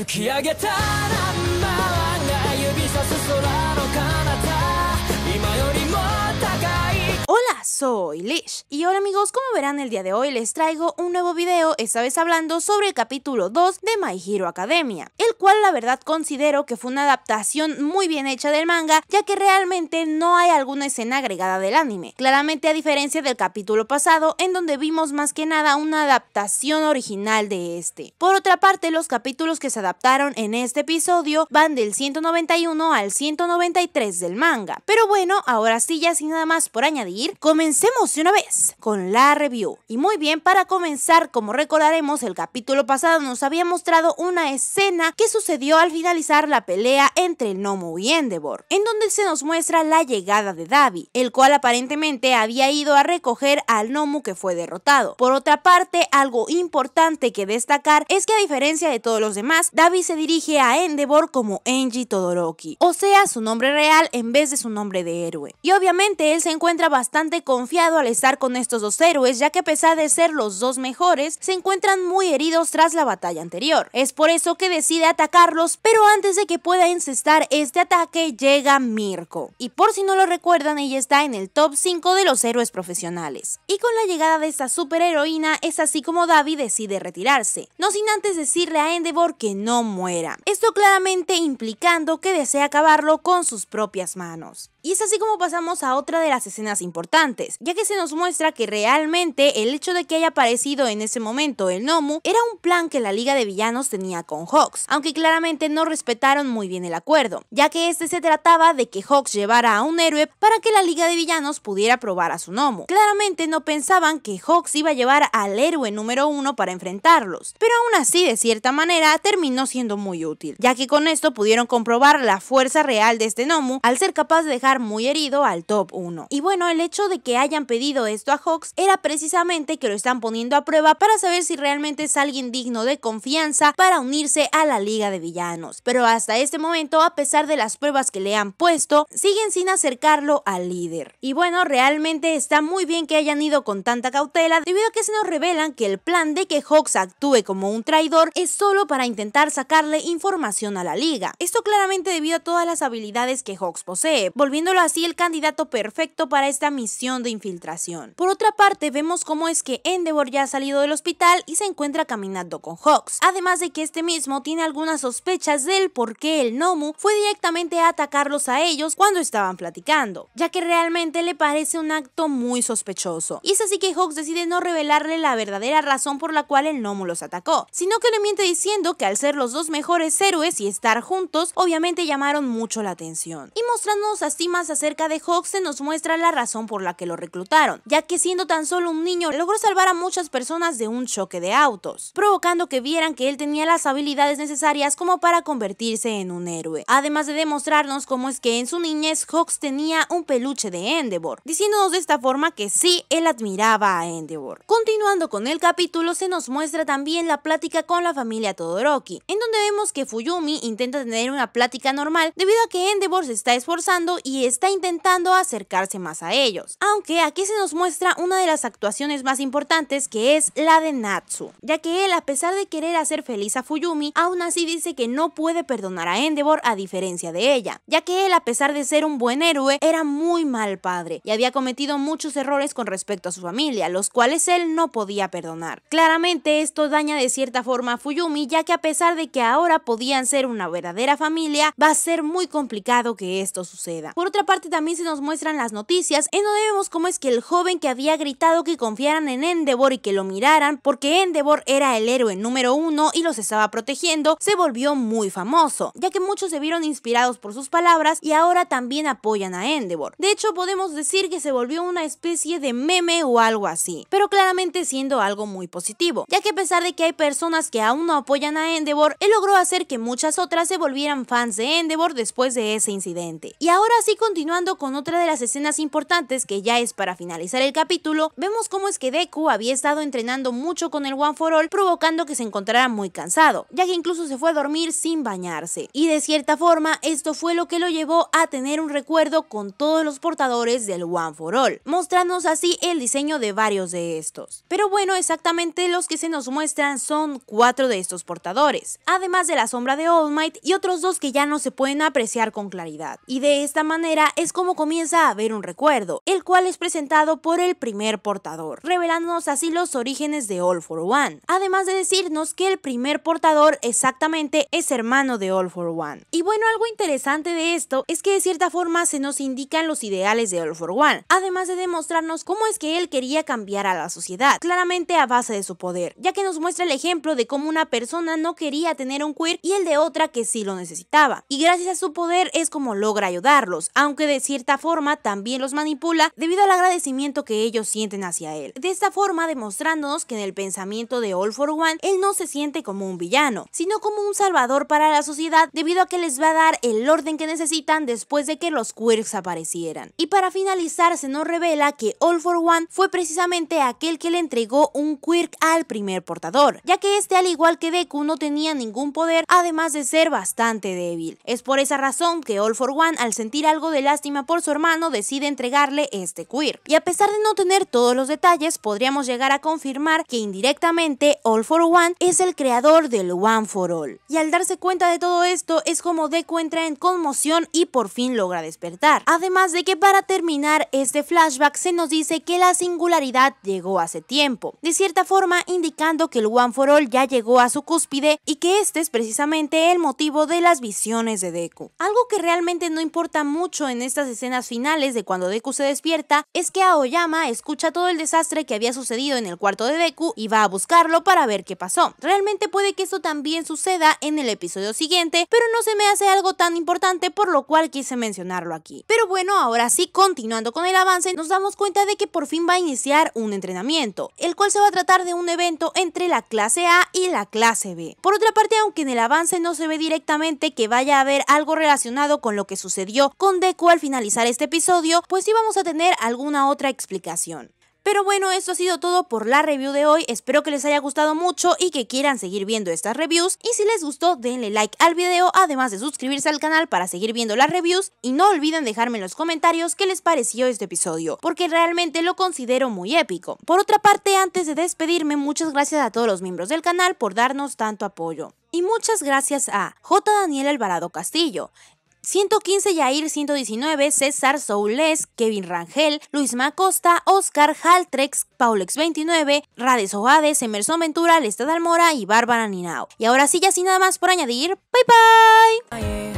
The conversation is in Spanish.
突き上げたらまが指さす空の彼方 soy Lish. Y hola amigos, como verán el día de hoy les traigo un nuevo video, esta vez hablando sobre el capítulo 2 de My Hero Academia, el cual la verdad considero que fue una adaptación muy bien hecha del manga, ya que realmente no hay alguna escena agregada del anime. Claramente a diferencia del capítulo pasado, en donde vimos más que nada una adaptación original de este. Por otra parte, los capítulos que se adaptaron en este episodio van del 191 al 193 del manga. Pero bueno, ahora sí ya sin nada más por añadir, Comencemos de una vez con la review. Y muy bien, para comenzar, como recordaremos, el capítulo pasado nos había mostrado una escena que sucedió al finalizar la pelea entre Nomo y Endeavor, en donde se nos muestra la llegada de Davi, el cual aparentemente había ido a recoger al Nomu que fue derrotado. Por otra parte, algo importante que destacar es que a diferencia de todos los demás, Davi se dirige a Endeavor como Enji Todoroki, o sea, su nombre real en vez de su nombre de héroe. Y obviamente él se encuentra bastante confiado al estar con estos dos héroes, ya que a pesar de ser los dos mejores, se encuentran muy heridos tras la batalla anterior. Es por eso que decide atacarlos, pero antes de que pueda encestar este ataque, llega Mirko. Y por si no lo recuerdan, ella está en el top 5 de los héroes profesionales. Y con la llegada de esta superheroína, es así como David decide retirarse, no sin antes decirle a Endeavor que no muera. Esto claramente implicando que desea acabarlo con sus propias manos. Y es así como pasamos a otra de las escenas importantes, ya que se nos muestra que realmente el hecho de que haya aparecido en ese momento el Nomu era un plan que la Liga de Villanos tenía con Hawks, aunque claramente no respetaron muy bien el acuerdo, ya que este se trataba de que Hawks llevara a un héroe para que la Liga de Villanos pudiera probar a su Nomu. Claramente no pensaban que Hawks iba a llevar al héroe número uno para enfrentarlos, pero aún así de cierta manera terminó siendo muy útil, ya que con esto pudieron comprobar la fuerza real de este Nomu al ser capaz de dejar muy herido al top 1. Y bueno, el hecho de que hayan pedido esto a Hawks era precisamente que lo están poniendo a prueba para saber si realmente es alguien digno de confianza para unirse a la Liga de Villanos. Pero hasta este momento, a pesar de las pruebas que le han puesto, siguen sin acercarlo al líder. Y bueno, realmente está muy bien que hayan ido con tanta cautela debido a que se nos revelan que el plan de que Hawks actúe como un traidor es solo para intentar sacarle información a la liga. Esto claramente debido a todas las habilidades que Hawks posee, volviendo poniéndolo así el candidato perfecto para esta misión de infiltración. Por otra parte, vemos cómo es que Endeavor ya ha salido del hospital y se encuentra caminando con Hawks, además de que este mismo tiene algunas sospechas del por qué el Nomu fue directamente a atacarlos a ellos cuando estaban platicando, ya que realmente le parece un acto muy sospechoso. Y es así que Hawks decide no revelarle la verdadera razón por la cual el Nomu los atacó, sino que le miente diciendo que al ser los dos mejores héroes y estar juntos, obviamente llamaron mucho la atención. Y mostrándonos así más acerca de Hawks se nos muestra la razón por la que lo reclutaron, ya que siendo tan solo un niño logró salvar a muchas personas de un choque de autos, provocando que vieran que él tenía las habilidades necesarias como para convertirse en un héroe, además de demostrarnos cómo es que en su niñez Hawks tenía un peluche de Endeavor, diciéndonos de esta forma que sí, él admiraba a Endeavor. Continuando con el capítulo se nos muestra también la plática con la familia Todoroki, en donde vemos que Fuyumi intenta tener una plática normal debido a que Endeavor se está esforzando y está intentando acercarse más a ellos. Aunque aquí se nos muestra una de las actuaciones más importantes que es la de Natsu, ya que él a pesar de querer hacer feliz a Fuyumi, aún así dice que no puede perdonar a Endeavor a diferencia de ella, ya que él a pesar de ser un buen héroe era muy mal padre y había cometido muchos errores con respecto a su familia, los cuales él no podía perdonar. Claramente esto daña de cierta forma a Fuyumi, ya que a pesar de que ahora podían ser una verdadera familia, va a ser muy complicado que esto suceda otra parte también se nos muestran las noticias en donde vemos cómo es que el joven que había gritado que confiaran en Endeavor y que lo miraran porque Endeavor era el héroe número uno y los estaba protegiendo, se volvió muy famoso, ya que muchos se vieron inspirados por sus palabras y ahora también apoyan a Endeavor. De hecho, podemos decir que se volvió una especie de meme o algo así, pero claramente siendo algo muy positivo, ya que a pesar de que hay personas que aún no apoyan a Endeavor, él logró hacer que muchas otras se volvieran fans de Endeavor después de ese incidente. Y ahora sí continuando con otra de las escenas importantes que ya es para finalizar el capítulo, vemos cómo es que Deku había estado entrenando mucho con el One for All, provocando que se encontrara muy cansado, ya que incluso se fue a dormir sin bañarse. Y de cierta forma, esto fue lo que lo llevó a tener un recuerdo con todos los portadores del One for All, mostrándonos así el diseño de varios de estos. Pero bueno, exactamente los que se nos muestran son cuatro de estos portadores, además de la sombra de All Might y otros dos que ya no se pueden apreciar con claridad. Y de esta manera, es como comienza a haber un recuerdo, el cual es presentado por el primer portador, revelándonos así los orígenes de All for One, además de decirnos que el primer portador exactamente es hermano de All for One. Y bueno, algo interesante de esto es que de cierta forma se nos indican los ideales de All for One, además de demostrarnos cómo es que él quería cambiar a la sociedad, claramente a base de su poder, ya que nos muestra el ejemplo de cómo una persona no quería tener un queer y el de otra que sí lo necesitaba. Y gracias a su poder es como logra ayudarlos, aunque de cierta forma también los manipula debido al agradecimiento que ellos sienten hacia él. De esta forma demostrándonos que en el pensamiento de All for One, él no se siente como un villano, sino como un salvador para la sociedad debido a que les va a dar el orden que necesitan después de que los Quirks aparecieran. Y para finalizar, se nos revela que All for One fue precisamente aquel que le entregó un Quirk al primer portador, ya que este al igual que Deku no tenía ningún poder además de ser bastante débil. Es por esa razón que All for One al sentir de lástima por su hermano, decide entregarle este queer. Y a pesar de no tener todos los detalles, podríamos llegar a confirmar que indirectamente All for One es el creador del One for All. Y al darse cuenta de todo esto, es como Deku entra en conmoción y por fin logra despertar. Además de que para terminar este flashback se nos dice que la singularidad llegó hace tiempo, de cierta forma indicando que el One for All ya llegó a su cúspide y que este es precisamente el motivo de las visiones de Deku. Algo que realmente no importa mucho en estas escenas finales de cuando Deku se despierta es que Aoyama escucha todo el desastre que había sucedido en el cuarto de Deku y va a buscarlo para ver qué pasó. Realmente puede que eso también suceda en el episodio siguiente, pero no se me hace algo tan importante por lo cual quise mencionarlo aquí. Pero bueno, ahora sí, continuando con el avance, nos damos cuenta de que por fin va a iniciar un entrenamiento, el cual se va a tratar de un evento entre la clase A y la clase B. Por otra parte, aunque en el avance no se ve directamente que vaya a haber algo relacionado con lo que sucedió con de al finalizar este episodio, pues íbamos a tener alguna otra explicación. Pero bueno, eso ha sido todo por la review de hoy. Espero que les haya gustado mucho y que quieran seguir viendo estas reviews. Y si les gustó, denle like al video, además de suscribirse al canal para seguir viendo las reviews. Y no olviden dejarme en los comentarios qué les pareció este episodio, porque realmente lo considero muy épico. Por otra parte, antes de despedirme, muchas gracias a todos los miembros del canal por darnos tanto apoyo. Y muchas gracias a J. Daniel Alvarado Castillo, 115 Yair 119, César Soules, Kevin Rangel, Luis Macosta, Oscar Haltrex, Paulex 29, Rades Oades, Emerson Ventura, Lestad Almora y Bárbara Ninao. Y ahora sí, ya sin nada más por añadir, bye bye.